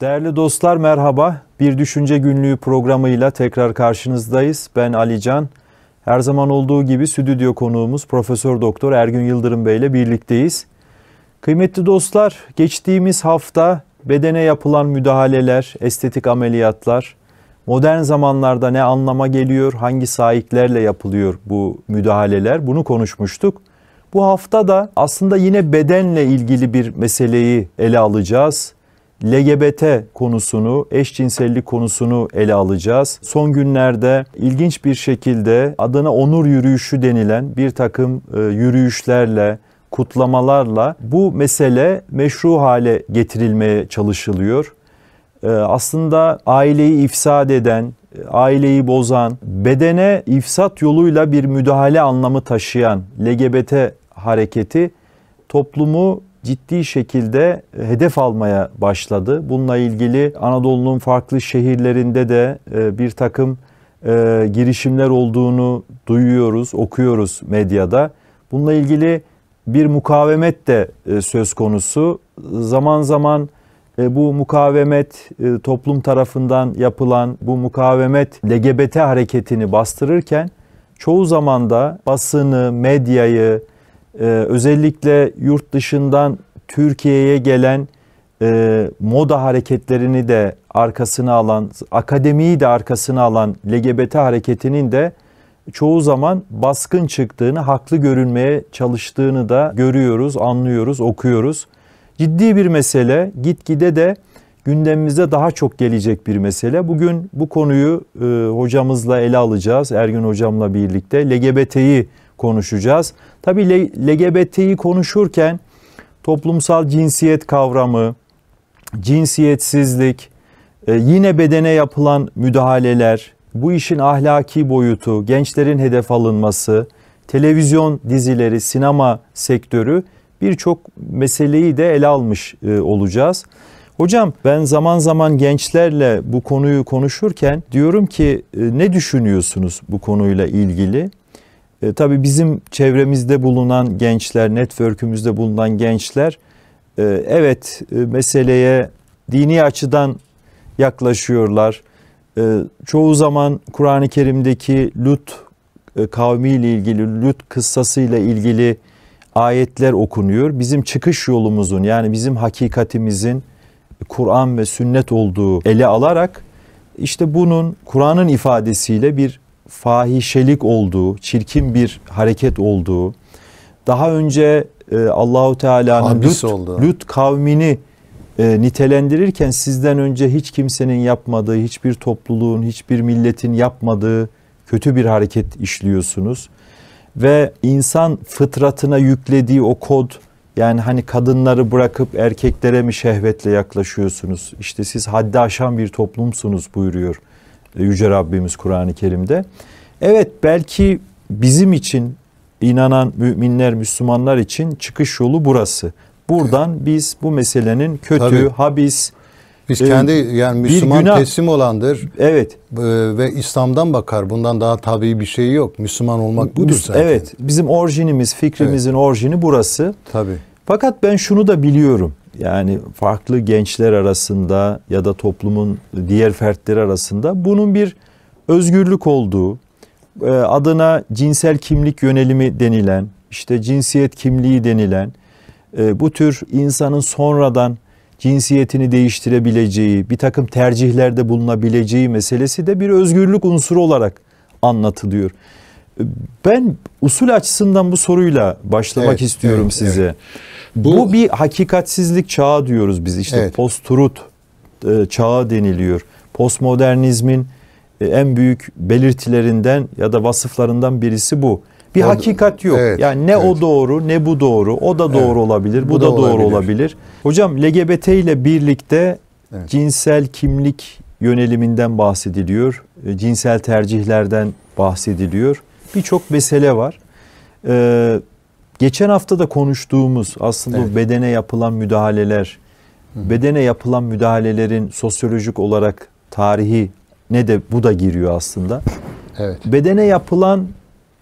Değerli dostlar merhaba. Bir Düşünce Günlüğü programıyla tekrar karşınızdayız. Ben Ali Can. Her zaman olduğu gibi stüdyo konuğumuz Profesör Doktor Ergün Yıldırım Bey ile birlikteyiz. Kıymetli dostlar, geçtiğimiz hafta bedene yapılan müdahaleler, estetik ameliyatlar, modern zamanlarda ne anlama geliyor, hangi sahiplerle yapılıyor bu müdahaleler bunu konuşmuştuk. Bu hafta da aslında yine bedenle ilgili bir meseleyi ele alacağız. LGBT konusunu, eşcinsellik konusunu ele alacağız. Son günlerde ilginç bir şekilde Adana Onur Yürüyüşü denilen bir takım e, yürüyüşlerle, kutlamalarla bu mesele meşru hale getirilmeye çalışılıyor. E, aslında aileyi ifsad eden, e, aileyi bozan, bedene ifsat yoluyla bir müdahale anlamı taşıyan LGBT hareketi toplumu ciddi şekilde e, hedef almaya başladı. Bununla ilgili Anadolu'nun farklı şehirlerinde de e, bir takım e, girişimler olduğunu duyuyoruz, okuyoruz medyada. Bununla ilgili bir mukavemet de söz konusu. Zaman zaman bu mukavemet toplum tarafından yapılan bu mukavemet LGBT hareketini bastırırken çoğu zamanda basını, medyayı, e, özellikle yurt dışından Türkiye'ye gelen e, moda hareketlerini de arkasına alan, akademiyi de arkasına alan LGBT hareketinin de çoğu zaman baskın çıktığını, haklı görünmeye çalıştığını da görüyoruz, anlıyoruz, okuyoruz. Ciddi bir mesele, gitgide de gündemimize daha çok gelecek bir mesele. Bugün bu konuyu e, hocamızla ele alacağız, Ergün hocamla birlikte. LGBT'yi konuşacağız. Tabi LGBT'yi konuşurken toplumsal cinsiyet kavramı, cinsiyetsizlik, e, yine bedene yapılan müdahaleler, bu işin ahlaki boyutu, gençlerin hedef alınması, televizyon dizileri, sinema sektörü birçok meseleyi de ele almış e, olacağız. Hocam ben zaman zaman gençlerle bu konuyu konuşurken diyorum ki e, ne düşünüyorsunuz bu konuyla ilgili? E, tabii bizim çevremizde bulunan gençler, network'ümüzde bulunan gençler e, evet e, meseleye dini açıdan yaklaşıyorlar. E, çoğu zaman Kur'an-ı Kerim'deki Lut e, kavmiyle ilgili, Lut kıssasıyla ilgili ayetler okunuyor. Bizim çıkış yolumuzun yani bizim hakikatimizin Kur'an ve sünnet olduğu ele alarak işte bunun Kur'an'ın ifadesiyle bir fahişelik olduğu, çirkin bir hareket olduğu, daha önce e, Allahu Teala'nın Lüt, Lüt kavmini e, nitelendirirken sizden önce hiç kimsenin yapmadığı, hiçbir topluluğun, hiçbir milletin yapmadığı kötü bir hareket işliyorsunuz. Ve insan fıtratına yüklediği o kod yani hani kadınları bırakıp erkeklere mi şehvetle yaklaşıyorsunuz? İşte siz haddi aşan bir toplumsunuz buyuruyor Yüce Rabbimiz Kur'an-ı Kerim'de. Evet belki bizim için inanan müminler, Müslümanlar için çıkış yolu burası. Buradan biz bu meselenin kötü, Tabii. habis, biz e, kendi yani Müslüman günah, teslim olandır. Evet. E, ve İslam'dan bakar. Bundan daha tabii bir şey yok. Müslüman olmak budur zaten. Evet. Bizim orijinimiz, fikrimizin evet. orijini burası. Tabii. Fakat ben şunu da biliyorum yani farklı gençler arasında ya da toplumun diğer fertleri arasında bunun bir özgürlük olduğu, e, adına cinsel kimlik yönelimi denilen, işte cinsiyet kimliği denilen, e, bu tür insanın sonradan cinsiyetini değiştirebileceği, bir takım tercihlerde bulunabileceği meselesi de bir özgürlük unsuru olarak anlatılıyor. Ben usul açısından bu soruyla başlamak evet, istiyorum evet, size. Evet. Bu, bu bir hakikatsizlik çağı diyoruz biz. İşte evet. post-truth e, çağı deniliyor. Postmodernizmin e, en büyük belirtilerinden ya da vasıflarından birisi bu. Bir o, hakikat yok. Evet, yani ne evet. o doğru ne bu doğru. O da doğru evet. olabilir, bu, bu da, da doğru olabilir. Hocam LGBT ile birlikte evet. cinsel kimlik yöneliminden bahsediliyor. E, cinsel tercihlerden bahsediliyor birçok mesele var. Ee, geçen hafta da konuştuğumuz aslında evet. bedene yapılan müdahaleler, Hı. bedene yapılan müdahalelerin sosyolojik olarak tarihi ne de bu da giriyor aslında. Evet. Bedene yapılan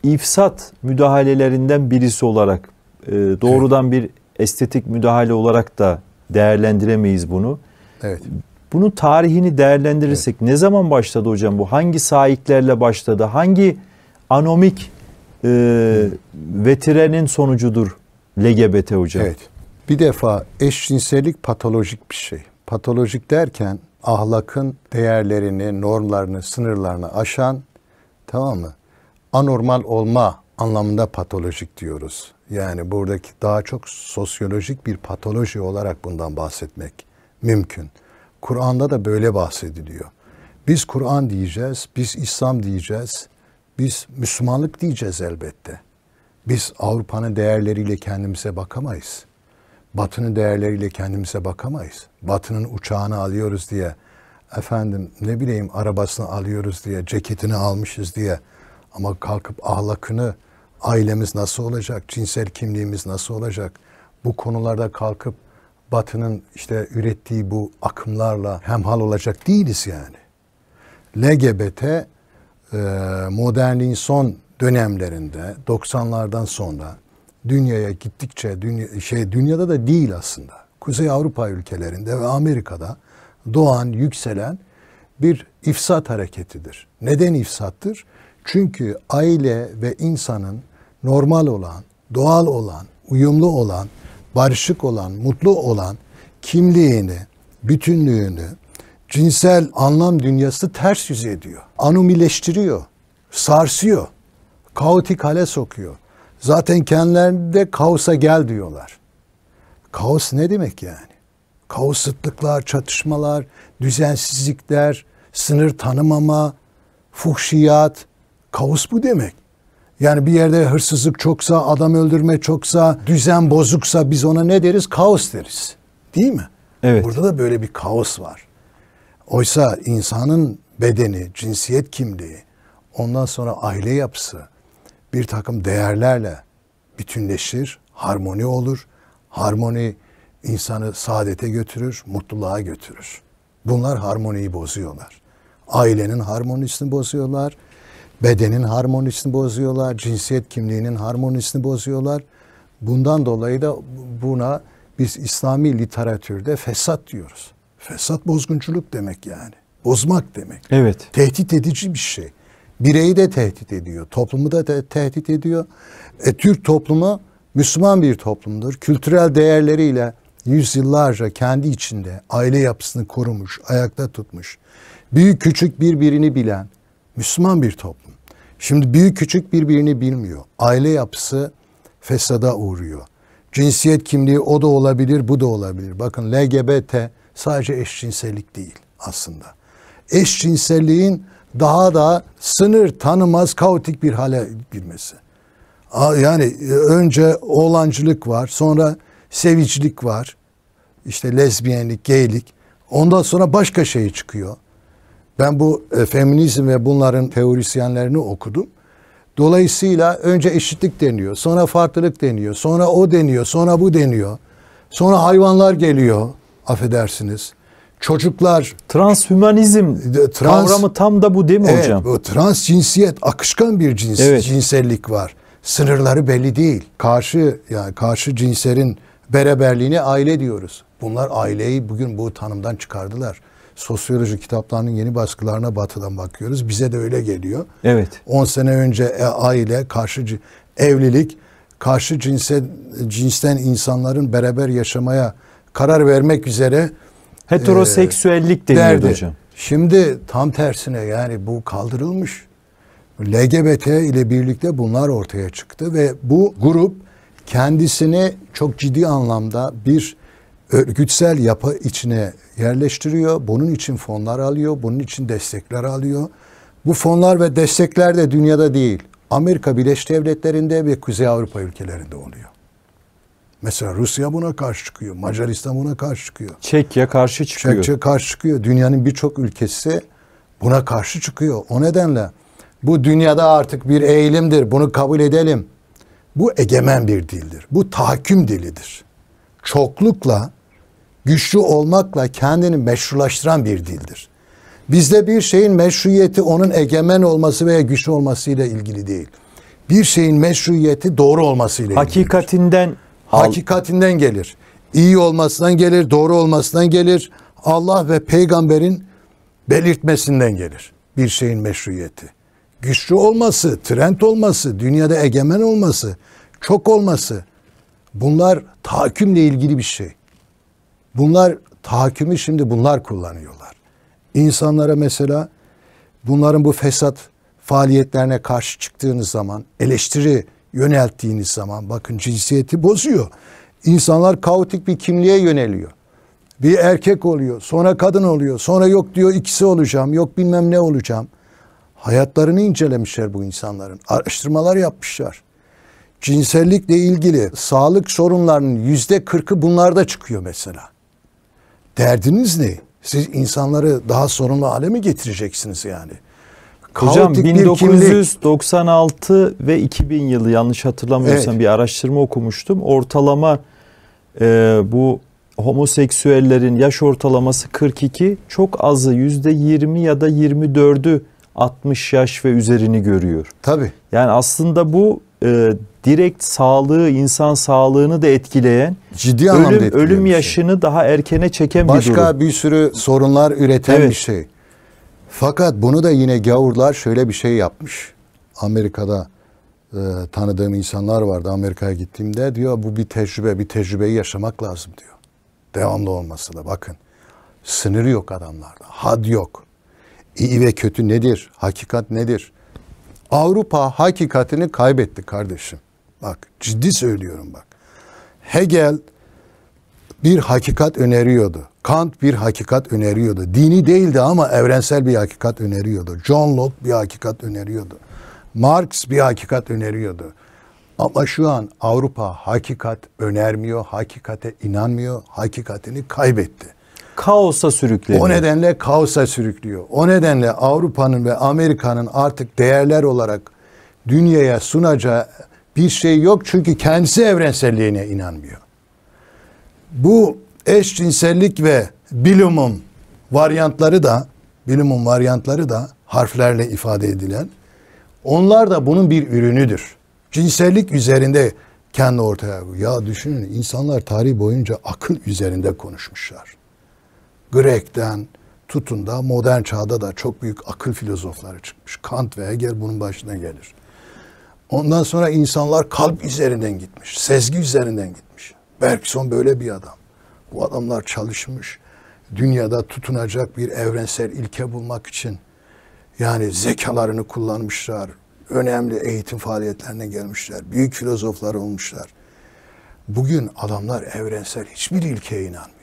ifsat müdahalelerinden birisi olarak e, doğrudan evet. bir estetik müdahale olarak da değerlendiremeyiz bunu. Evet. Bunun tarihini değerlendirirsek evet. ne zaman başladı hocam bu? Hangi sahiplerle başladı? Hangi anomik e, vetirenin sonucudur LGBT hocam. Evet. Bir defa eşcinsellik patolojik bir şey. Patolojik derken ahlakın değerlerini, normlarını, sınırlarını aşan tamam mı? Anormal olma anlamında patolojik diyoruz. Yani buradaki daha çok sosyolojik bir patoloji olarak bundan bahsetmek mümkün. Kur'an'da da böyle bahsediliyor. Biz Kur'an diyeceğiz, biz İslam diyeceğiz. Biz Müslümanlık diyeceğiz elbette. Biz Avrupa'nın değerleriyle kendimize bakamayız. Batı'nın değerleriyle kendimize bakamayız. Batı'nın uçağını alıyoruz diye, efendim ne bileyim arabasını alıyoruz diye, ceketini almışız diye ama kalkıp ahlakını, ailemiz nasıl olacak, cinsel kimliğimiz nasıl olacak? Bu konularda kalkıp Batı'nın işte ürettiği bu akımlarla hemhal olacak değiliz yani. LGBT ee, modernliğin son dönemlerinde 90'lardan sonra dünyaya gittikçe dünya, şey dünyada da değil aslında. Kuzey Avrupa ülkelerinde ve Amerika'da doğan, yükselen bir ifsat hareketidir. Neden ifsattır? Çünkü aile ve insanın normal olan, doğal olan, uyumlu olan, barışık olan, mutlu olan kimliğini, bütünlüğünü, cinsel anlam dünyası ters yüz ediyor. anumileştiriyor, sarsıyor, kaotik hale sokuyor. Zaten kendilerinde kaosa gel diyorlar. Kaos ne demek yani? Kaosluklar, çatışmalar, düzensizlikler, sınır tanımama, fuhşiyat, kaos bu demek. Yani bir yerde hırsızlık çoksa, adam öldürme çoksa, düzen bozuksa biz ona ne deriz? Kaos deriz. Değil mi? Evet. Burada da böyle bir kaos var. Oysa insanın bedeni, cinsiyet kimliği, ondan sonra aile yapısı bir takım değerlerle bütünleşir, harmoni olur. Harmoni insanı saadete götürür, mutluluğa götürür. Bunlar harmoniyi bozuyorlar. Ailenin harmonisini bozuyorlar, bedenin harmonisini bozuyorlar, cinsiyet kimliğinin harmonisini bozuyorlar. Bundan dolayı da buna biz İslami literatürde fesat diyoruz. Fesat bozgunculuk demek yani. Bozmak demek. Evet. Tehdit edici bir şey. Bireyi de tehdit ediyor. Toplumu da te- tehdit ediyor. E, Türk toplumu Müslüman bir toplumdur. Kültürel değerleriyle yüzyıllarca kendi içinde aile yapısını korumuş, ayakta tutmuş. Büyük küçük birbirini bilen Müslüman bir toplum. Şimdi büyük küçük birbirini bilmiyor. Aile yapısı fesada uğruyor. Cinsiyet kimliği o da olabilir, bu da olabilir. Bakın LGBT sadece eşcinsellik değil aslında. Eşcinselliğin daha da sınır tanımaz kaotik bir hale girmesi. Yani e, önce oğlancılık var, sonra sevicilik var, işte lezbiyenlik, geylik. Ondan sonra başka şey çıkıyor. Ben bu e, feminizm ve bunların teorisyenlerini okudum. Dolayısıyla önce eşitlik deniyor, sonra farklılık deniyor, sonra o deniyor, sonra bu deniyor. Sonra hayvanlar geliyor affedersiniz. Çocuklar transhümanizm trans, kavramı tam da bu değil mi evet, hocam? Bu trans cinsiyet akışkan bir cins, evet. cinsellik var. Sınırları belli değil. Karşı yani karşı cinselin beraberliğini aile diyoruz. Bunlar aileyi bugün bu tanımdan çıkardılar. Sosyoloji kitaplarının yeni baskılarına batıdan bakıyoruz. Bize de öyle geliyor. Evet. 10 sene önce e, aile, karşı evlilik, karşı cinse, cinsten insanların beraber yaşamaya karar vermek üzere heteroseksüellik e, derdi hocam. Şimdi tam tersine yani bu kaldırılmış. LGBT ile birlikte bunlar ortaya çıktı ve bu grup kendisini çok ciddi anlamda bir örgütsel yapı içine yerleştiriyor. Bunun için fonlar alıyor, bunun için destekler alıyor. Bu fonlar ve destekler de dünyada değil, Amerika Birleşik Devletleri'nde ve Kuzey Avrupa ülkelerinde oluyor. Mesela Rusya buna karşı çıkıyor. Macaristan buna karşı çıkıyor. Çekya karşı çıkıyor. Çekçe karşı çıkıyor. Dünyanın birçok ülkesi buna karşı çıkıyor. O nedenle bu dünyada artık bir eğilimdir. Bunu kabul edelim. Bu egemen bir dildir. Bu tahakküm dilidir. Çoklukla, güçlü olmakla kendini meşrulaştıran bir dildir. Bizde bir şeyin meşruiyeti onun egemen olması veya güçlü olmasıyla ilgili değil. Bir şeyin meşruiyeti doğru olmasıyla ilgili. Hakikatinden ilgilidir Al hakikatinden gelir. İyi olmasından gelir, doğru olmasından gelir. Allah ve peygamberin belirtmesinden gelir bir şeyin meşruiyeti. Güçlü olması, trend olması, dünyada egemen olması, çok olması bunlar tahakkümle ilgili bir şey. Bunlar tahakkümü şimdi bunlar kullanıyorlar. İnsanlara mesela bunların bu fesat faaliyetlerine karşı çıktığınız zaman eleştiri yönelttiğiniz zaman bakın cinsiyeti bozuyor. İnsanlar kaotik bir kimliğe yöneliyor. Bir erkek oluyor, sonra kadın oluyor, sonra yok diyor ikisi olacağım, yok bilmem ne olacağım. Hayatlarını incelemişler bu insanların, araştırmalar yapmışlar. Cinsellikle ilgili sağlık sorunlarının yüzde kırkı bunlarda çıkıyor mesela. Derdiniz ne? Siz insanları daha sorunlu hale mi getireceksiniz yani? Hocam 1996 ve 2000 yılı yanlış hatırlamıyorsam evet. bir araştırma okumuştum. Ortalama e, bu homoseksüellerin yaş ortalaması 42, çok azı %20 ya da 24'ü 60 yaş ve üzerini görüyor. Tabii. Yani aslında bu e, direkt sağlığı, insan sağlığını da etkileyen, ciddi ölüm, anlamda etkileyen ölüm şey. yaşını daha erkene çeken Başka bir durum. Başka bir sürü sorunlar üreten evet. bir şey. Fakat bunu da yine gavurlar şöyle bir şey yapmış. Amerika'da e, tanıdığım insanlar vardı Amerika'ya gittiğimde diyor bu bir tecrübe, bir tecrübeyi yaşamak lazım diyor. Devamlı olması da bakın. Sınır yok adamlarda, had yok. İyi ve kötü nedir? Hakikat nedir? Avrupa hakikatini kaybetti kardeşim. Bak ciddi söylüyorum bak. Hegel bir hakikat öneriyordu. Kant bir hakikat öneriyordu. Dini değildi ama evrensel bir hakikat öneriyordu. John Locke bir hakikat öneriyordu. Marx bir hakikat öneriyordu. Ama şu an Avrupa hakikat önermiyor, hakikate inanmıyor, hakikatini kaybetti. Kaosa sürükleniyor. O nedenle kaosa sürüklüyor. O nedenle Avrupa'nın ve Amerika'nın artık değerler olarak dünyaya sunacağı bir şey yok çünkü kendisi evrenselliğine inanmıyor bu eşcinsellik ve bilumum varyantları da bilumum varyantları da harflerle ifade edilen onlar da bunun bir ürünüdür. Cinsellik üzerinde kendi ortaya Ya düşünün insanlar tarih boyunca akıl üzerinde konuşmuşlar. Grek'ten tutun da modern çağda da çok büyük akıl filozofları çıkmış. Kant ve Hegel bunun başına gelir. Ondan sonra insanlar kalp üzerinden gitmiş, sezgi üzerinden gitmiş. Bergson böyle bir adam. Bu adamlar çalışmış. Dünyada tutunacak bir evrensel ilke bulmak için yani zekalarını kullanmışlar. Önemli eğitim faaliyetlerine gelmişler. Büyük filozoflar olmuşlar. Bugün adamlar evrensel hiçbir ilkeye inanmıyor.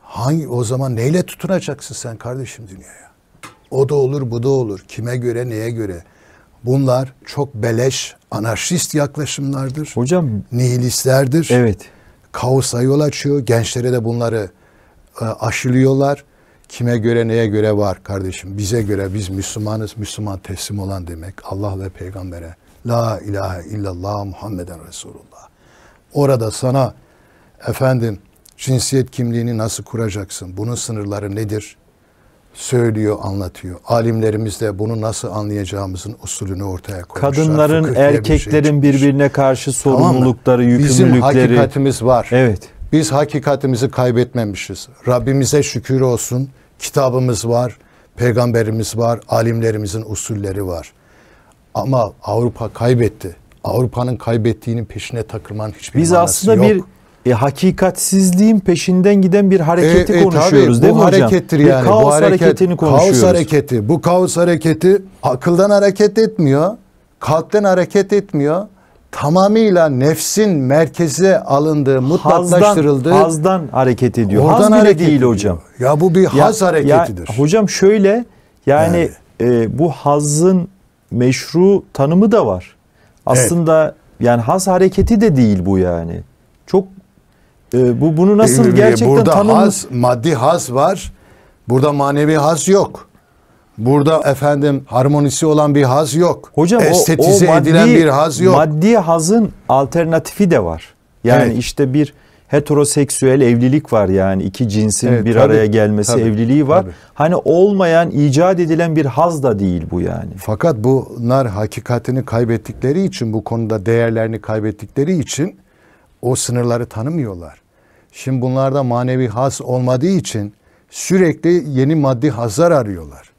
Hangi o zaman neyle tutunacaksın sen kardeşim dünyaya? O da olur, bu da olur. Kime göre, neye göre? Bunlar çok beleş, anarşist yaklaşımlardır. Hocam. Nihilistlerdir. Evet. Kaosa yol açıyor. Gençlere de bunları e, aşılıyorlar. Kime göre neye göre var kardeşim? Bize göre biz Müslümanız. Müslüman teslim olan demek. Allah ve peygambere. La ilahe illallah Muhammeden Resulullah. Orada sana efendim cinsiyet kimliğini nasıl kuracaksın? Bunun sınırları nedir? söylüyor, anlatıyor. Alimlerimiz de bunu nasıl anlayacağımızın usulünü ortaya koymuşlar. Kadınların, Fıkıh erkeklerin bir şey birbirine karşı sorumlulukları, tamam yükümlülükleri. Bizim hakikatimiz var. Evet. Biz hakikatimizi kaybetmemişiz. Rabbimize şükür olsun. Kitabımız var, peygamberimiz var, alimlerimizin usulleri var. Ama Avrupa kaybetti. Avrupa'nın kaybettiğinin peşine takılmanın hiçbir Biz manası yok. Biz aslında bir e, hakikatsizliğin peşinden giden bir hareketi e, e, konuşuyoruz tabii, değil mi hocam? Bu harekettir yani. Bir kaos bu hareket, hareketini konuşuyoruz. Kaos hareketi. Bu kaos hareketi akıldan hareket etmiyor. Kalpten hareket etmiyor. Tamamıyla nefsin merkeze alındığı, mutlaklaştırıldığı. Hazdan, hazdan hareket ediyor. Oradan haz bile hareket değil ediyor. hocam. Ya bu bir ya, haz hareketidir. Ya, hocam şöyle yani, yani. E, bu hazın meşru tanımı da var. Aslında evet. yani haz hareketi de değil bu yani. E, bu bunu nasıl e, gerçekten burada tanımlı? has maddi has var. Burada manevi has yok. Burada efendim harmonisi olan bir haz yok. Hocam Estetize o, o maddi, bir haz yok. Maddi hazın alternatifi de var. Yani evet. işte bir heteroseksüel evlilik var yani iki cinsin evet, bir tabii, araya gelmesi tabii, evliliği var. Tabii. Hani olmayan icat edilen bir haz da değil bu yani. Fakat bunlar hakikatini kaybettikleri için bu konuda değerlerini kaybettikleri için o sınırları tanımıyorlar. Şimdi bunlarda manevi has olmadığı için sürekli yeni maddi hazlar arıyorlar.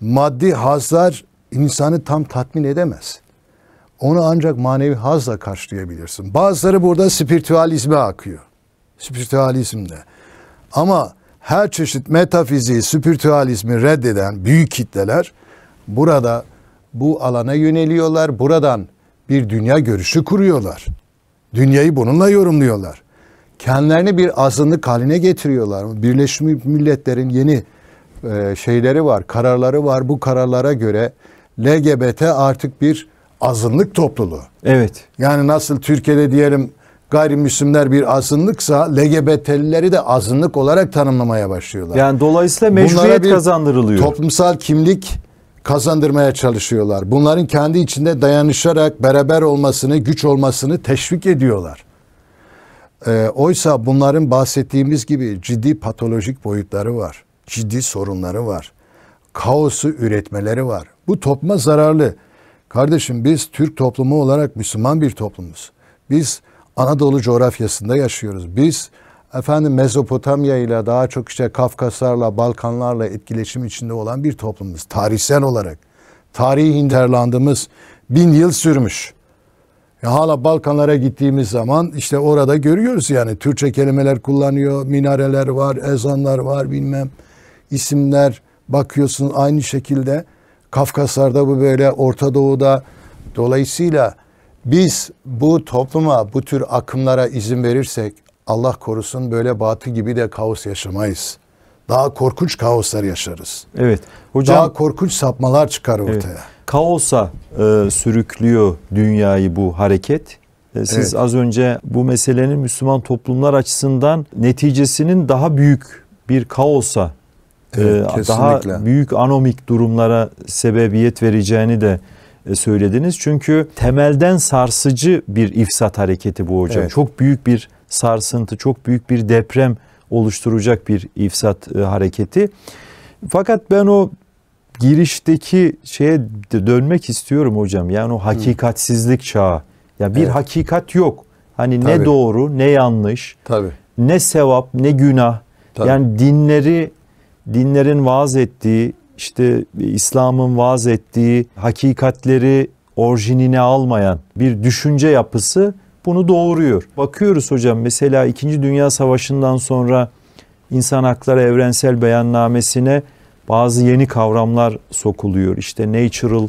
Maddi hazlar insanı tam tatmin edemez. Onu ancak manevi hazla karşılayabilirsin. Bazıları burada spiritüalizme akıyor. Spiritüalizmde. Ama her çeşit metafiziği, spiritüalizmi reddeden büyük kitleler burada bu alana yöneliyorlar. Buradan bir dünya görüşü kuruyorlar. Dünyayı bununla yorumluyorlar. Kendilerini bir azınlık haline getiriyorlar. Birleşmiş Milletler'in yeni e, şeyleri var, kararları var. Bu kararlara göre LGBT artık bir azınlık topluluğu. Evet. Yani nasıl Türkiye'de diyelim gayrimüslimler bir azınlıksa LGBT'lileri de azınlık olarak tanımlamaya başlıyorlar. Yani dolayısıyla meşruiyet bir kazandırılıyor. Toplumsal kimlik kazandırmaya çalışıyorlar. Bunların kendi içinde dayanışarak beraber olmasını, güç olmasını teşvik ediyorlar. E, oysa bunların bahsettiğimiz gibi ciddi patolojik boyutları var. Ciddi sorunları var. Kaosu üretmeleri var. Bu topluma zararlı. Kardeşim biz Türk toplumu olarak Müslüman bir toplumuz. Biz Anadolu coğrafyasında yaşıyoruz. Biz efendim Mezopotamya ile daha çok işte Kafkaslarla, Balkanlarla etkileşim içinde olan bir toplumuz. Tarihsel olarak tarihi hinterlandımız bin yıl sürmüş. Ya hala Balkanlara gittiğimiz zaman işte orada görüyoruz yani Türkçe kelimeler kullanıyor, minareler var, ezanlar var bilmem isimler bakıyorsun aynı şekilde Kafkaslar'da bu böyle Orta Doğu'da dolayısıyla biz bu topluma bu tür akımlara izin verirsek Allah korusun böyle batı gibi de kaos yaşamayız. Daha korkunç kaoslar yaşarız. Evet. Hocam, Daha korkunç sapmalar çıkar ortaya. Evet, kaosa e, sürüklüyor dünyayı bu hareket. E, siz evet. az önce bu meselenin Müslüman toplumlar açısından neticesinin daha büyük bir kaosa, e, evet, e, daha büyük anomik durumlara sebebiyet vereceğini de e, söylediniz. Çünkü temelden sarsıcı bir ifsat hareketi bu hocam. Evet. Çok büyük bir sarsıntı, çok büyük bir deprem oluşturacak bir ifsat e, hareketi. Fakat ben o girişteki şeye dönmek istiyorum hocam. Yani o hakikatsizlik çağı. Ya bir evet. hakikat yok. Hani Tabii. ne doğru, ne yanlış. Tabii. Ne sevap, ne günah. Tabii. Yani dinleri dinlerin vaaz ettiği, işte İslam'ın vaaz ettiği hakikatleri orijinine almayan bir düşünce yapısı bunu doğuruyor. Bakıyoruz hocam mesela 2. Dünya Savaşı'ndan sonra İnsan Hakları Evrensel Beyannamesi'ne bazı yeni kavramlar sokuluyor. İşte natural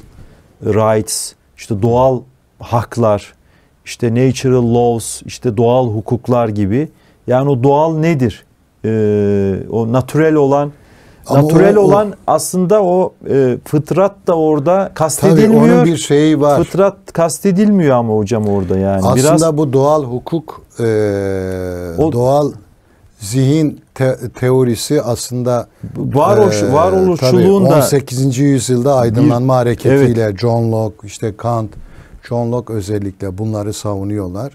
rights, işte doğal haklar, işte natural laws, işte doğal hukuklar gibi. Yani o doğal nedir? Ee, o natürel olan ama Natürel o, o, olan aslında o e, fıtrat da orada kastedilmiyor. Tabii onun bir şeyi var. Fıtrat kastedilmiyor ama hocam orada yani. Aslında Biraz, bu doğal hukuk, e, o, doğal zihin te, teorisi aslında var e, varoluşçuluğunda 18. yüzyılda aydınlanma bir, hareketiyle evet. John Locke, işte Kant, John Locke özellikle bunları savunuyorlar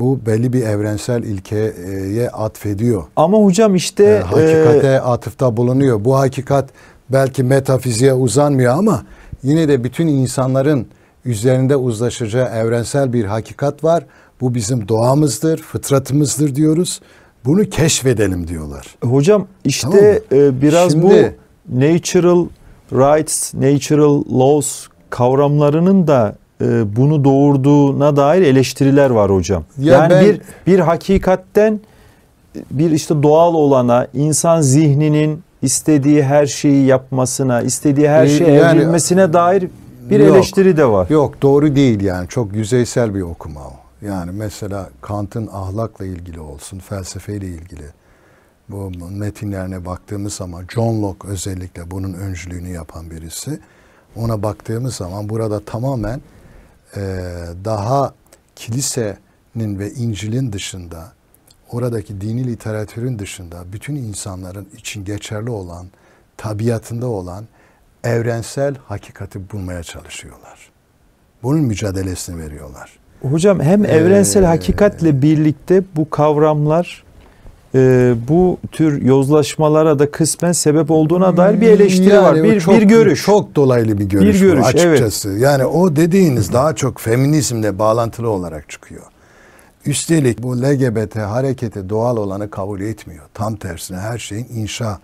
bu belli bir evrensel ilkeye atfediyor. Ama hocam işte e, e hakikate e... atıfta bulunuyor. Bu hakikat belki metafiziğe uzanmıyor ama yine de bütün insanların üzerinde uzlaşacağı evrensel bir hakikat var. Bu bizim doğamızdır, fıtratımızdır diyoruz. Bunu keşfedelim diyorlar. Hocam işte tamam e, biraz Şimdi, bu natural rights, natural laws kavramlarının da ee, bunu doğurduğuna dair eleştiriler var hocam. Ya yani ben... bir bir hakikatten bir işte doğal olana, insan zihninin istediği her şeyi yapmasına, istediği her ee, şeyi yani, evrilmesine dair bir yok, eleştiri de var. Yok doğru değil yani çok yüzeysel bir okuma o. Yani mesela Kant'ın ahlakla ilgili olsun, felsefeyle ilgili bu metinlerine baktığımız zaman John Locke özellikle bunun öncülüğünü yapan birisi. Ona baktığımız zaman burada tamamen e, daha kilisenin ve İncil'in dışında oradaki dini literatürün dışında bütün insanların için geçerli olan tabiatında olan evrensel hakikati bulmaya çalışıyorlar. Bunun mücadelesini veriyorlar. Hocam hem ee, evrensel ee, hakikatle birlikte bu kavramlar e, bu tür yozlaşmalara da kısmen sebep olduğuna dair bir eleştiri hmm, yani var. Bir, çok, bir görüş. Çok dolaylı bir görüş, bir görüş bu açıkçası. Evet. Yani o dediğiniz daha çok feminizmle bağlantılı olarak çıkıyor. Üstelik bu LGBT harekete doğal olanı kabul etmiyor. Tam tersine her şeyin inşa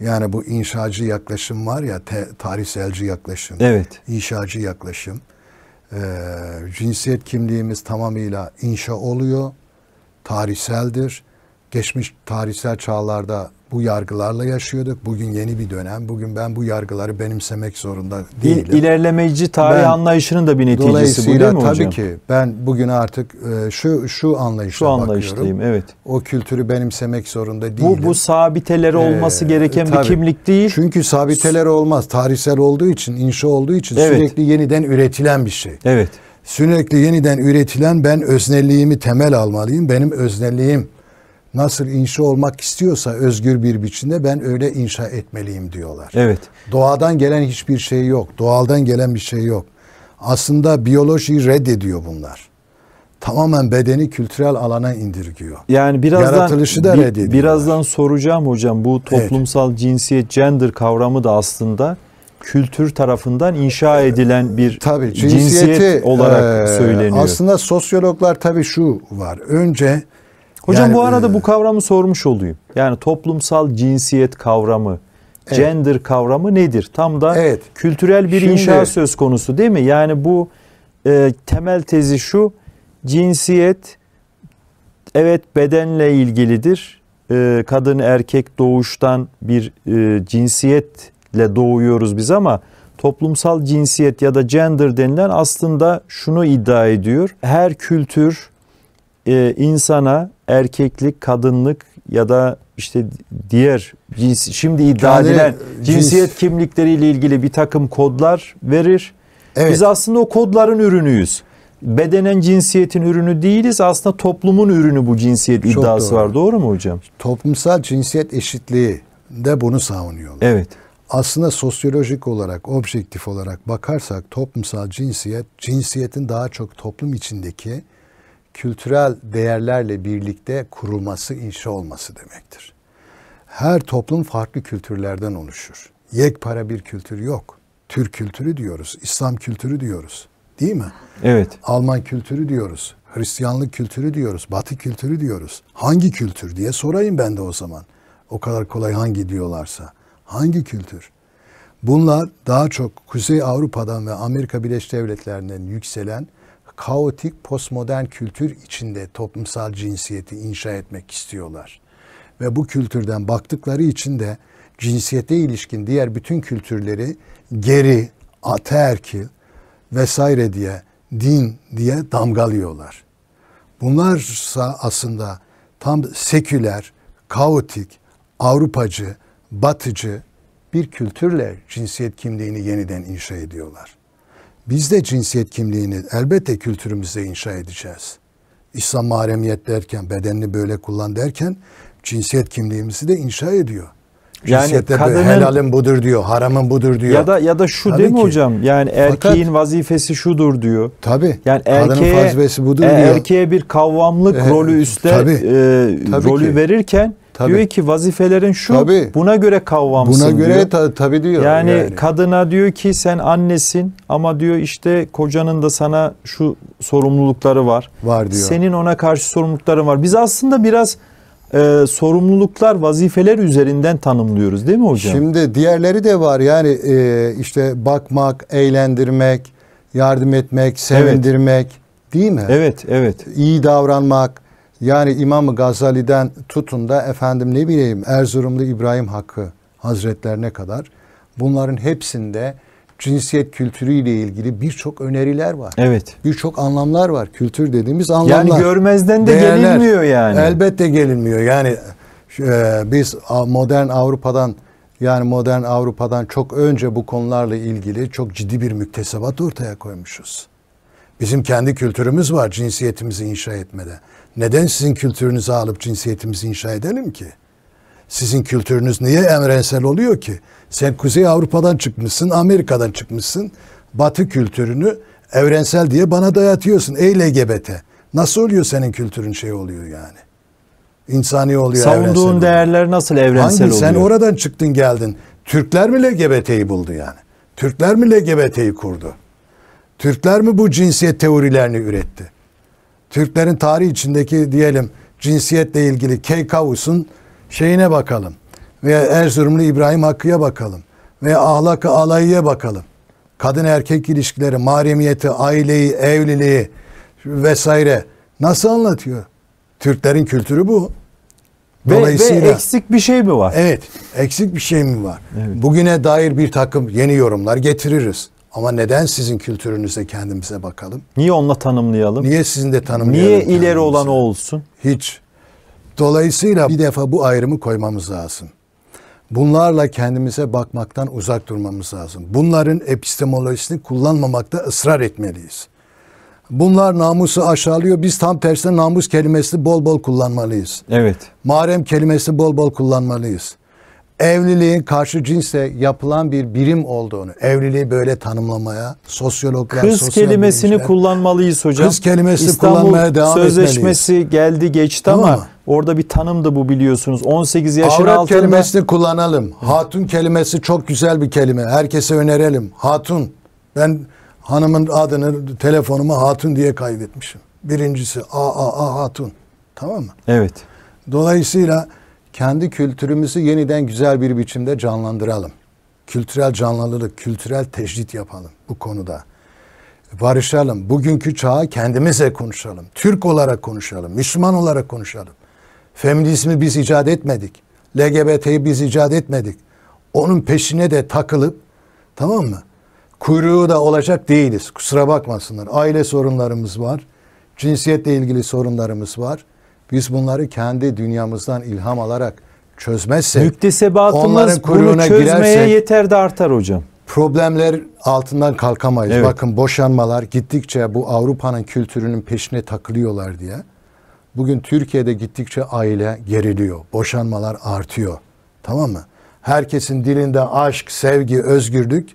yani bu inşacı yaklaşım var ya te, tarihselci yaklaşım. Evet. İnşacı yaklaşım. Ee, cinsiyet kimliğimiz tamamıyla inşa oluyor. Tarihseldir geçmiş tarihsel çağlarda bu yargılarla yaşıyorduk. Bugün yeni bir dönem. Bugün ben bu yargıları benimsemek zorunda değilim. İlerlemeci tarih ben, anlayışının da bir neticesi bu değil mi hocam? Tabii ki. Ben bugün artık e, şu şu anlayışla şu anlayıştayım, bakıyorum. evet. O kültürü benimsemek zorunda değilim. Bu bu sabiteleri e, olması ee, gereken tabii. bir kimlik değil. Çünkü sabiteler olmaz. Tarihsel olduğu için, inşa olduğu için evet. sürekli yeniden üretilen bir şey. Evet. Sürekli yeniden üretilen ben öznelliğimi temel almalıyım. Benim öznelliğim nasıl inşa olmak istiyorsa özgür bir biçimde ben öyle inşa etmeliyim diyorlar. Evet. Doğadan gelen hiçbir şey yok. Doğaldan gelen bir şey yok. Aslında biyolojiyi reddediyor bunlar. Tamamen bedeni kültürel alana indirgiyor. Yani birazdan yaratılışı da reddediyor. Birazdan soracağım hocam bu toplumsal evet. cinsiyet gender kavramı da aslında kültür tarafından inşa ee, edilen bir tabii, cinsiyet olarak e, söyleniyor. Aslında sosyologlar tabii şu var. Önce Hocam yani, bu arada e, bu kavramı sormuş olayım. Yani toplumsal cinsiyet kavramı, evet. gender kavramı nedir? Tam da evet. kültürel bir Şimdi, inşa söz konusu değil mi? Yani bu e, temel tezi şu, cinsiyet evet bedenle ilgilidir. E, kadın erkek doğuştan bir e, cinsiyetle doğuyoruz biz ama toplumsal cinsiyet ya da gender denilen aslında şunu iddia ediyor. Her kültür e, insana erkeklik, kadınlık ya da işte diğer cins, şimdi iddia yani, edilen cinsiyet cins. kimlikleriyle ilgili bir takım kodlar verir. Evet. Biz aslında o kodların ürünüyüz. Bedenen cinsiyetin ürünü değiliz. Aslında toplumun ürünü bu cinsiyet Çok iddiası doğru. var. Doğru mu hocam? Toplumsal cinsiyet eşitliği de bunu savunuyorlar. Evet. Aslında sosyolojik olarak, objektif olarak bakarsak toplumsal cinsiyet, cinsiyetin daha çok toplum içindeki kültürel değerlerle birlikte kurulması, inşa olması demektir. Her toplum farklı kültürlerden oluşur. Yekpare bir kültür yok. Türk kültürü diyoruz, İslam kültürü diyoruz. Değil mi? Evet. Alman kültürü diyoruz, Hristiyanlık kültürü diyoruz, Batı kültürü diyoruz. Hangi kültür diye sorayım ben de o zaman. O kadar kolay hangi diyorlarsa. Hangi kültür? Bunlar daha çok Kuzey Avrupa'dan ve Amerika Birleşik Devletleri'nden yükselen kaotik postmodern kültür içinde toplumsal cinsiyeti inşa etmek istiyorlar. Ve bu kültürden baktıkları için de cinsiyete ilişkin diğer bütün kültürleri geri, ataerkil vesaire diye, din diye damgalıyorlar. Bunlarsa aslında tam seküler, kaotik, Avrupacı, batıcı bir kültürle cinsiyet kimliğini yeniden inşa ediyorlar. Biz de cinsiyet kimliğini elbette kültürümüzde inşa edeceğiz. İslam mahremiyet derken, bedenini böyle kullan derken cinsiyet kimliğimizi de inşa ediyor. yani kadının, helalin budur diyor, haramın budur diyor. Ya da ya da şu tabii değil mi ki, hocam? Yani erkeğin vazifesi şudur diyor. Tabi. Yani erkeğe vazifesi budur e, diyor. Erkeğe bir kavvamlık e, rolü üste tabii, e, tabii rolü ki. verirken Tabii. Diyor ki vazifelerin şu tabii. buna göre kavvamsın Buna göre diyor. Ta, tabii diyor. Yani, yani kadına diyor ki sen annesin ama diyor işte kocanın da sana şu sorumlulukları var. Var diyor. Senin ona karşı sorumlulukların var. Biz aslında biraz e, sorumluluklar vazifeler üzerinden tanımlıyoruz değil mi hocam? Şimdi diğerleri de var yani e, işte bakmak, eğlendirmek, yardım etmek, sevindirmek evet. değil mi? Evet, evet. iyi davranmak yani İmam Gazali'den tutun da efendim ne bileyim Erzurumlu İbrahim Hakkı Hazretlerine kadar bunların hepsinde cinsiyet kültürüyle ilgili birçok öneriler var. Evet. Birçok anlamlar var. Kültür dediğimiz anlamlar. Yani görmezden de Değerler, gelinmiyor yani. Elbette gelinmiyor. Yani e, biz modern Avrupa'dan yani modern Avrupa'dan çok önce bu konularla ilgili çok ciddi bir müktesebat ortaya koymuşuz. Bizim kendi kültürümüz var cinsiyetimizi inşa etmede. Neden sizin kültürünüzü alıp cinsiyetimizi inşa edelim ki? Sizin kültürünüz niye evrensel oluyor ki? Sen Kuzey Avrupa'dan çıkmışsın, Amerika'dan çıkmışsın. Batı kültürünü evrensel diye bana dayatıyorsun. Ey LGBT. Nasıl oluyor senin kültürün şey oluyor yani? İnsani oluyor. Savunduğun değerler oluyor. nasıl evrensel Hangi? oluyor? Sen oradan çıktın geldin. Türkler mi LGBT'yi buldu yani? Türkler mi LGBT'yi kurdu? Türkler mi bu cinsiyet teorilerini üretti? Türklerin tarihi içindeki diyelim cinsiyetle ilgili Keykavus'un şeyine bakalım. Veya Erzurumlu İbrahim Hakkı'ya bakalım. Veya ahlak-ı alayıya bakalım. Kadın erkek ilişkileri, mahremiyeti, aileyi, evliliği vesaire nasıl anlatıyor? Türklerin kültürü bu. Dolayısıyla, ve, ve eksik bir şey mi var? Evet, eksik bir şey mi var? Evet. Bugüne dair bir takım yeni yorumlar getiririz. Ama neden sizin kültürünüze kendimize bakalım? Niye onunla tanımlayalım? Niye sizin de tanımlayalım? Niye ileri olan olsun? Hiç. Dolayısıyla bir defa bu ayrımı koymamız lazım. Bunlarla kendimize bakmaktan uzak durmamız lazım. Bunların epistemolojisini kullanmamakta ısrar etmeliyiz. Bunlar namusu aşağılıyor. Biz tam tersine namus kelimesini bol bol kullanmalıyız. Evet. Marem kelimesini bol bol kullanmalıyız evliliğin karşı cinse yapılan bir birim olduğunu, evliliği böyle tanımlamaya sosyologlar, kız sosyal kelimesini bilimciler, kullanmalıyız hocam. Kız kelimesini İstanbul kullanmaya devam Sözleşmesi etmeliyiz. geldi geçti tamam ama mı? orada bir tanım da bu biliyorsunuz. 18 yaşın Avrat altında. kelimesini kullanalım. Hatun kelimesi çok güzel bir kelime. Herkese önerelim. Hatun. Ben hanımın adını telefonumu Hatun diye kaydetmişim. Birincisi A A A Hatun. Tamam mı? Evet. Dolayısıyla kendi kültürümüzü yeniden güzel bir biçimde canlandıralım. Kültürel canlılık, kültürel tecrit yapalım bu konuda. Barışalım. Bugünkü çağa kendimize konuşalım. Türk olarak konuşalım. Müslüman olarak konuşalım. Feminizmi biz icat etmedik. LGBT'yi biz icat etmedik. Onun peşine de takılıp tamam mı? Kuyruğu da olacak değiliz. Kusura bakmasınlar. Aile sorunlarımız var. Cinsiyetle ilgili sorunlarımız var biz bunları kendi dünyamızdan ilham alarak çözmezsek müktesebatımız bunu çözmeye girersek, yeter de artar hocam. Problemler altından kalkamayız. Evet. Bakın boşanmalar gittikçe bu Avrupa'nın kültürünün peşine takılıyorlar diye. Bugün Türkiye'de gittikçe aile geriliyor. Boşanmalar artıyor. Tamam mı? Herkesin dilinde aşk, sevgi, özgürlük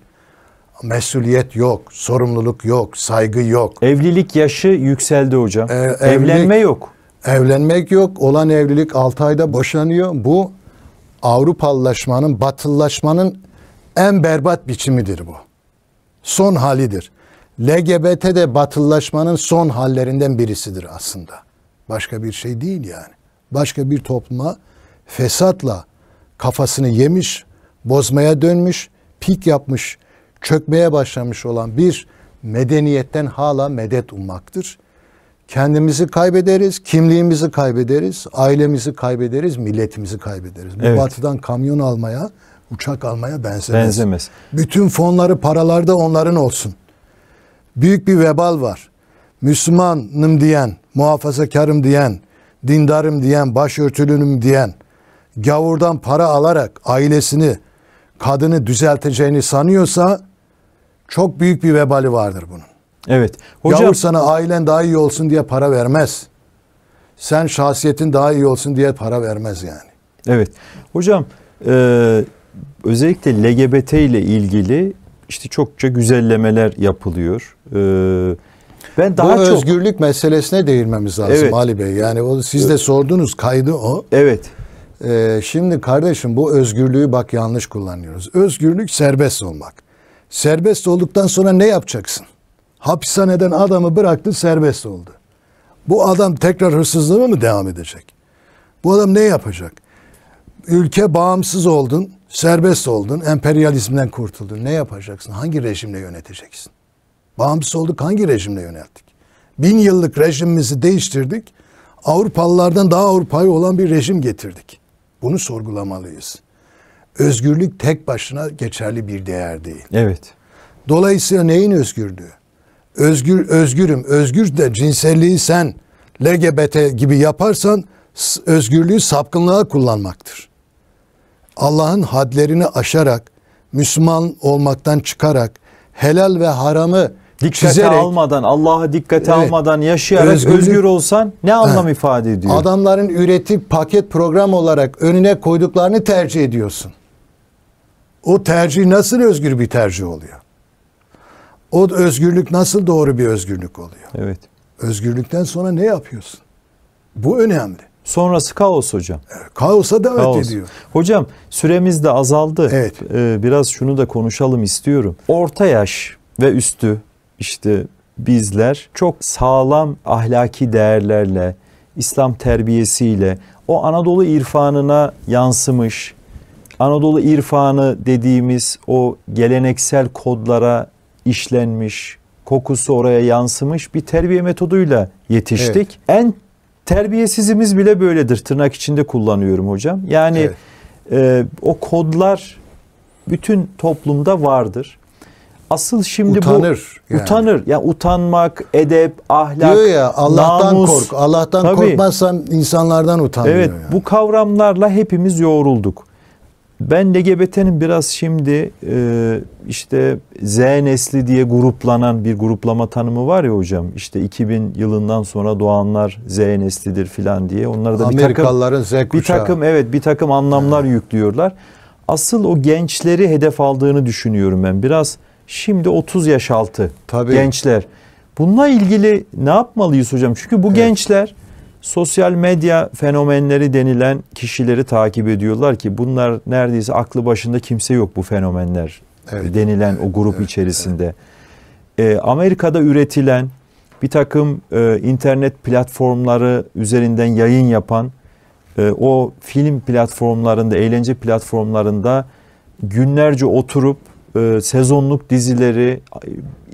mesuliyet yok, sorumluluk yok, saygı yok. Evlilik yaşı yükseldi hocam. Ee, evlilik, Evlenme yok. Evlenmek yok. Olan evlilik 6 ayda boşanıyor. Bu Avrupalılaşmanın, batıllaşmanın en berbat biçimidir bu. Son halidir. LGBT de batıllaşmanın son hallerinden birisidir aslında. Başka bir şey değil yani. Başka bir topluma fesatla kafasını yemiş, bozmaya dönmüş, pik yapmış, çökmeye başlamış olan bir medeniyetten hala medet ummaktır kendimizi kaybederiz, kimliğimizi kaybederiz, ailemizi kaybederiz, milletimizi kaybederiz. Bu evet. batıdan kamyon almaya, uçak almaya benzemez. benzemez. Bütün fonları, paralar da onların olsun. Büyük bir vebal var. Müslümanım diyen, muhafazakarım diyen, dindarım diyen, başörtülünüm diyen, gavurdan para alarak ailesini, kadını düzelteceğini sanıyorsa çok büyük bir vebali vardır bunun. Evet. Hocam, Yavuz sana ailen daha iyi olsun diye para vermez. Sen şahsiyetin daha iyi olsun diye para vermez yani. Evet. Hocam e, özellikle LGBT ile ilgili işte çokça güzellemeler yapılıyor. E, ben daha Bu çok özgürlük meselesine değinmemiz lazım evet. Ali Bey. Yani o, siz de sordunuz kaydı o. Evet. Ee, şimdi kardeşim bu özgürlüğü bak yanlış kullanıyoruz. Özgürlük serbest olmak. Serbest olduktan sonra ne yapacaksın? hapishaneden adamı bıraktı serbest oldu. Bu adam tekrar hırsızlığı mı devam edecek? Bu adam ne yapacak? Ülke bağımsız oldun, serbest oldun, emperyalizmden kurtuldun. Ne yapacaksın? Hangi rejimle yöneteceksin? Bağımsız olduk hangi rejimle yönelttik? Bin yıllık rejimimizi değiştirdik. Avrupalılardan daha Avrupa'yı olan bir rejim getirdik. Bunu sorgulamalıyız. Özgürlük tek başına geçerli bir değer değil. Evet. Dolayısıyla neyin özgürlüğü? özgür özgürüm, özgür de cinselliği sen LGBT gibi yaparsan özgürlüğü sapkınlığa kullanmaktır. Allah'ın hadlerini aşarak, Müslüman olmaktan çıkarak, helal ve haramı dikkate çizerek, almadan, Allah'a dikkate evet, almadan yaşayarak özgürlük, özgür olsan ne anlam he, ifade ediyor? Adamların üretip paket program olarak önüne koyduklarını tercih ediyorsun. O tercih nasıl özgür bir tercih oluyor? O özgürlük nasıl doğru bir özgürlük oluyor? Evet. Özgürlükten sonra ne yapıyorsun? Bu önemli. Sonrası kaos hocam. Kaosa davet kaos. ediyor. Hocam süremiz de azaldı. Evet. Ee, biraz şunu da konuşalım istiyorum. Orta yaş ve üstü işte bizler çok sağlam ahlaki değerlerle, İslam terbiyesiyle o Anadolu irfanına yansımış, Anadolu irfanı dediğimiz o geleneksel kodlara işlenmiş, kokusu oraya yansımış bir terbiye metoduyla yetiştik. Evet. En terbiyesizimiz bile böyledir tırnak içinde kullanıyorum hocam. Yani evet. e, o kodlar bütün toplumda vardır. Asıl şimdi utanır bu yani. utanır. Yani utanmak, edep, ahlak, Diyor ya Allah'tan namus. kork. Allah'tan Tabii. korkmazsan insanlardan utanmıyor Evet, yani. bu kavramlarla hepimiz yoğrulduk. Ben LGBT'nin biraz şimdi e, işte Z nesli diye gruplanan bir gruplama tanımı var ya hocam. İşte 2000 yılından sonra doğanlar Z neslidir filan diye. Onlara da bir takım, Z Bir takım evet bir takım anlamlar hmm. yüklüyorlar. Asıl o gençleri hedef aldığını düşünüyorum ben. Biraz şimdi 30 yaş altı Tabii. gençler. Bununla ilgili ne yapmalıyız hocam? Çünkü bu evet. gençler sosyal medya fenomenleri denilen kişileri takip ediyorlar ki bunlar neredeyse aklı başında kimse yok bu fenomenler evet. denilen o grup evet. içerisinde. Evet. E, Amerika'da üretilen bir takım e, internet platformları üzerinden yayın yapan e, o film platformlarında, eğlence platformlarında günlerce oturup e, sezonluk dizileri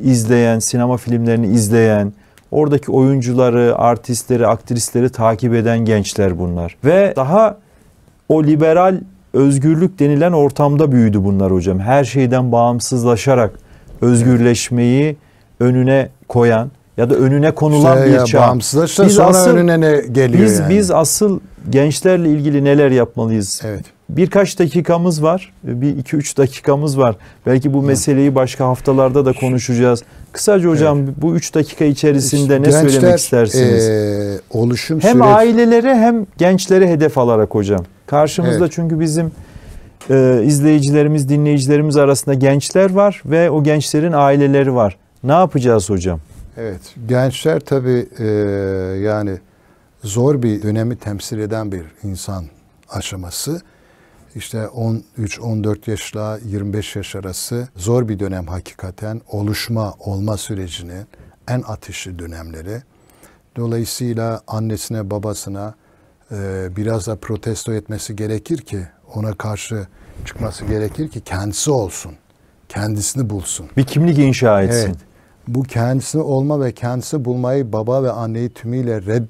izleyen, sinema filmlerini izleyen, Oradaki oyuncuları, artistleri, aktrisleri takip eden gençler bunlar. Ve daha o liberal özgürlük denilen ortamda büyüdü bunlar hocam. Her şeyden bağımsızlaşarak özgürleşmeyi önüne koyan ya da önüne konulan şey, bir çağ. Bağımsızlaşsa biz sonra asıl, önüne ne geliyor biz, yani? Biz asıl gençlerle ilgili neler yapmalıyız? Evet. Birkaç dakikamız var. Bir iki üç dakikamız var. Belki bu meseleyi başka haftalarda da konuşacağız. Kısaca hocam evet. bu üç dakika içerisinde ne gençler, söylemek istersiniz? E, oluşum hem süreci... ailelere hem gençlere hedef alarak hocam. Karşımızda evet. çünkü bizim e, izleyicilerimiz, dinleyicilerimiz arasında gençler var ve o gençlerin aileleri var. Ne yapacağız hocam? Evet, gençler tabii e, yani zor bir dönemi temsil eden bir insan aşaması işte 13-14 yaşla 25 yaş arası zor bir dönem hakikaten. Oluşma, olma sürecini en ateşli dönemleri. Dolayısıyla annesine, babasına e, biraz da protesto etmesi gerekir ki ona karşı çıkması gerekir ki kendisi olsun. Kendisini bulsun. Bir kimlik inşa etsin. Evet. Bu kendisi olma ve kendisi bulmayı baba ve anneyi tümüyle red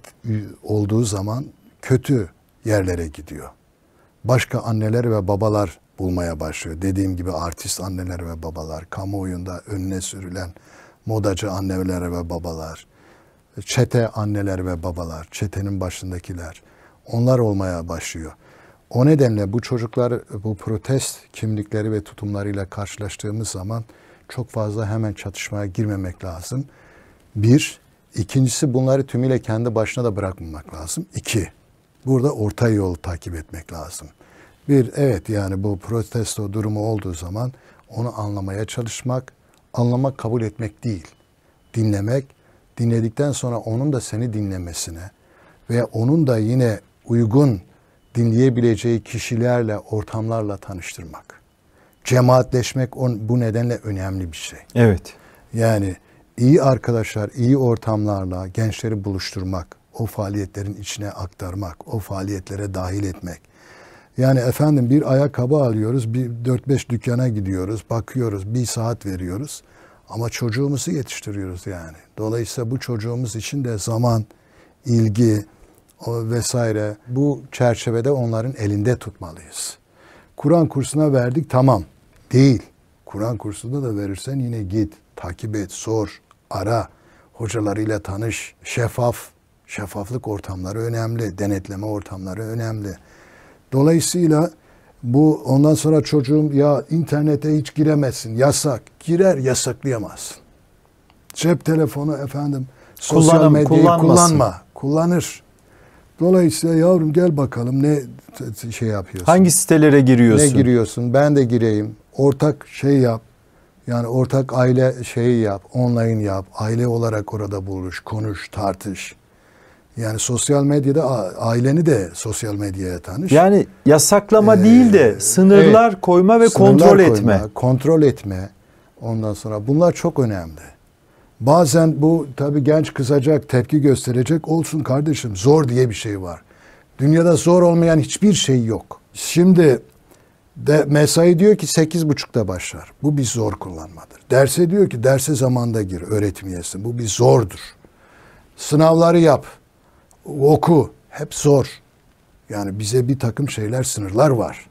olduğu zaman kötü yerlere gidiyor başka anneler ve babalar bulmaya başlıyor. Dediğim gibi artist anneler ve babalar, kamuoyunda önüne sürülen modacı anneler ve babalar, çete anneler ve babalar, çetenin başındakiler onlar olmaya başlıyor. O nedenle bu çocuklar bu protest kimlikleri ve tutumlarıyla karşılaştığımız zaman çok fazla hemen çatışmaya girmemek lazım. Bir, ikincisi bunları tümüyle kendi başına da bırakmamak lazım. İki, Burada orta yol takip etmek lazım. Bir evet yani bu protesto durumu olduğu zaman onu anlamaya çalışmak, anlamak kabul etmek değil. Dinlemek, dinledikten sonra onun da seni dinlemesine ve onun da yine uygun dinleyebileceği kişilerle, ortamlarla tanıştırmak. Cemaatleşmek on, bu nedenle önemli bir şey. Evet. Yani iyi arkadaşlar, iyi ortamlarla gençleri buluşturmak, o faaliyetlerin içine aktarmak, o faaliyetlere dahil etmek. Yani efendim bir ayakkabı alıyoruz, bir 4-5 dükkana gidiyoruz, bakıyoruz, bir saat veriyoruz. Ama çocuğumuzu yetiştiriyoruz yani. Dolayısıyla bu çocuğumuz için de zaman, ilgi vesaire bu çerçevede onların elinde tutmalıyız. Kur'an kursuna verdik tamam değil. Kur'an kursunda da verirsen yine git, takip et, sor, ara, hocalarıyla tanış, şeffaf Şeffaflık ortamları önemli, denetleme ortamları önemli. Dolayısıyla bu ondan sonra çocuğum ya internete hiç giremezsin, yasak. Girer yasaklayamazsın. Cep telefonu efendim sosyal Kullanım, medyayı kullanma. Kullanır. Dolayısıyla yavrum gel bakalım ne şey yapıyorsun. Hangi sitelere giriyorsun? Ne giriyorsun? Ben de gireyim. Ortak şey yap. Yani ortak aile şeyi yap, online yap. Aile olarak orada buluş, konuş, tartış. Yani sosyal medyada aileni de sosyal medyaya tanış. Yani yasaklama ee, değil de sınırlar evet, koyma ve sınırlar kontrol koyma, etme. Kontrol etme. Ondan sonra bunlar çok önemli. Bazen bu tabii genç kızacak, tepki gösterecek olsun kardeşim. Zor diye bir şey var. Dünyada zor olmayan hiçbir şey yok. Şimdi de mesai diyor ki sekiz buçukta başlar. Bu bir zor kullanmadır. Derse diyor ki derse zamanda gir öğretmeyesin. Bu bir zordur. Sınavları yap voku hep zor. Yani bize bir takım şeyler, sınırlar var.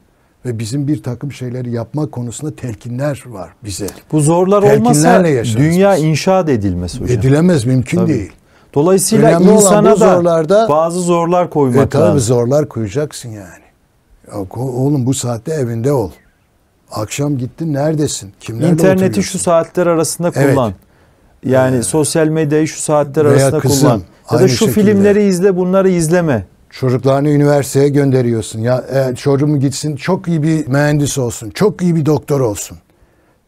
Ve bizim bir takım şeyleri yapma konusunda telkinler var bize. Bu zorlar olmasa dünya biz. inşaat edilmesi hocam. Edilemez, mümkün Tabii. değil. Dolayısıyla Önemli insana da zorlarda, bazı zorlar koymak e, tabii lazım. zorlar koyacaksın yani. Ya, oğlum bu saatte evinde ol. Akşam gittin neredesin? Kimlerle İnterneti şu saatler arasında kullan. Evet. Yani ee, sosyal medyayı şu saatler arasında kızım, kullan. Ya da şu şekilde. filmleri izle bunları izleme. Çocuklarını üniversiteye gönderiyorsun. Ya e, çocuğum gitsin çok iyi bir mühendis olsun, çok iyi bir doktor olsun.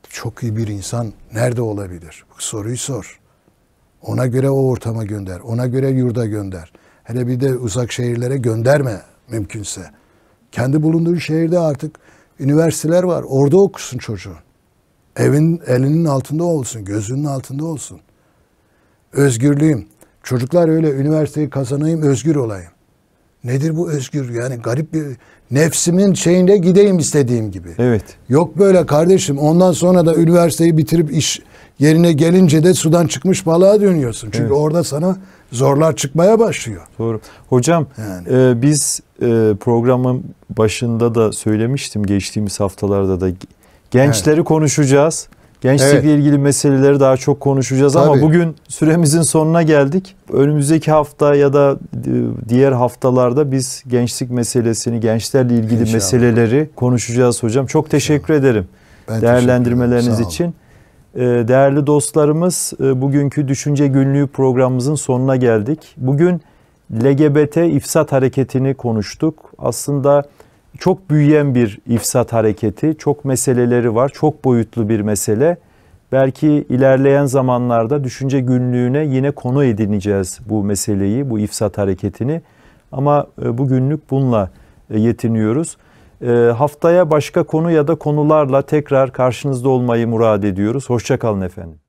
Çok iyi bir insan nerede olabilir? Bu soruyu sor. Ona göre o ortama gönder. Ona göre yurda gönder. Hele bir de uzak şehirlere gönderme mümkünse. Kendi bulunduğun şehirde artık üniversiteler var. Orada okusun çocuğun. Evin elinin altında olsun, gözünün altında olsun. Özgürlüğüm. Çocuklar öyle üniversiteyi kazanayım, özgür olayım. Nedir bu özgür? Yani garip bir nefsimin şeyinde gideyim istediğim gibi. Evet. Yok böyle kardeşim. Ondan sonra da üniversiteyi bitirip iş yerine gelince de sudan çıkmış balığa dönüyorsun. Çünkü evet. orada sana zorlar çıkmaya başlıyor. Doğru. Hocam yani. e, biz e, programın başında da söylemiştim geçtiğimiz haftalarda da gençleri evet. konuşacağız. Gençlikle evet. ilgili meseleleri daha çok konuşacağız Tabii. ama bugün süremizin sonuna geldik. Önümüzdeki hafta ya da e, diğer haftalarda biz gençlik meselesini, gençlerle ilgili İnşallah. meseleleri konuşacağız hocam. Çok teşekkür İnşallah. ederim ben değerlendirmeleriniz teşekkür için. E, değerli dostlarımız, e, bugünkü Düşünce Günlüğü programımızın sonuna geldik. Bugün LGBT ifsat hareketini konuştuk. Aslında çok büyüyen bir ifsat hareketi, çok meseleleri var, çok boyutlu bir mesele. Belki ilerleyen zamanlarda düşünce günlüğüne yine konu edineceğiz bu meseleyi, bu ifsat hareketini. Ama e, bugünlük bununla e, yetiniyoruz. E, haftaya başka konu ya da konularla tekrar karşınızda olmayı murad ediyoruz. Hoşçakalın efendim.